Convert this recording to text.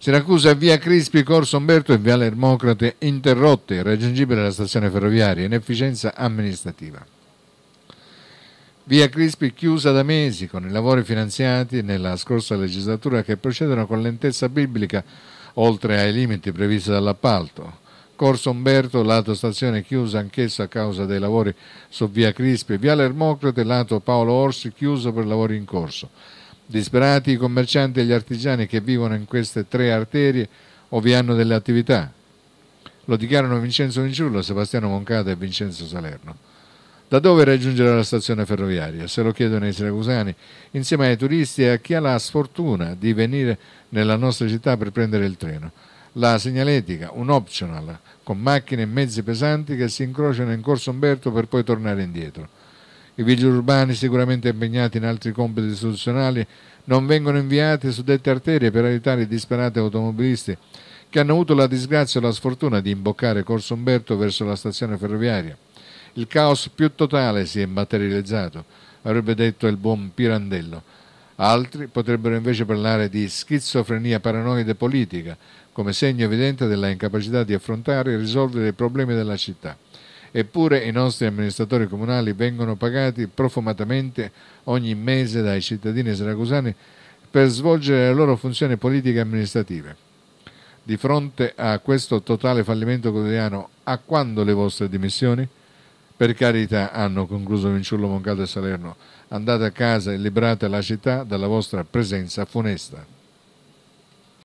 Siracusa via Crispi, Corso Umberto e Viale Ermocrate interrotte, irraggiungibile la stazione ferroviaria, inefficienza amministrativa. Via Crispi chiusa da mesi con i lavori finanziati nella scorsa legislatura che procedono con lentezza biblica oltre ai limiti previsti dall'appalto. Corso Umberto, lato stazione chiusa anch'esso a causa dei lavori su via Crispi, Viale Ermocrate, lato Paolo Orsi chiuso per lavori in corso. Disperati i commercianti e gli artigiani che vivono in queste tre arterie o vi hanno delle attività. Lo dichiarano Vincenzo Vinciullo, Sebastiano Moncata e Vincenzo Salerno. Da dove raggiungere la stazione ferroviaria? Se lo chiedono i siracusani, insieme ai turisti e a chi ha la sfortuna di venire nella nostra città per prendere il treno. La segnaletica, un optional, con macchine e mezzi pesanti che si incrociano in Corso Umberto per poi tornare indietro i vigili urbani, sicuramente impegnati in altri compiti istituzionali, non vengono inviati suddette arterie per aiutare i disperati automobilisti che hanno avuto la disgrazia o la sfortuna di imboccare Corso Umberto verso la stazione ferroviaria. Il caos più totale si è materializzato, avrebbe detto il buon Pirandello. Altri potrebbero invece parlare di schizofrenia paranoide politica, come segno evidente della incapacità di affrontare e risolvere i problemi della città. Eppure i nostri amministratori comunali vengono pagati profumatamente ogni mese dai cittadini siracusani per svolgere le loro funzioni politiche e amministrative. Di fronte a questo totale fallimento quotidiano, a quando le vostre dimissioni? Per carità, hanno concluso Vinciullo Moncato e Salerno, andate a casa e liberate la città dalla vostra presenza funesta.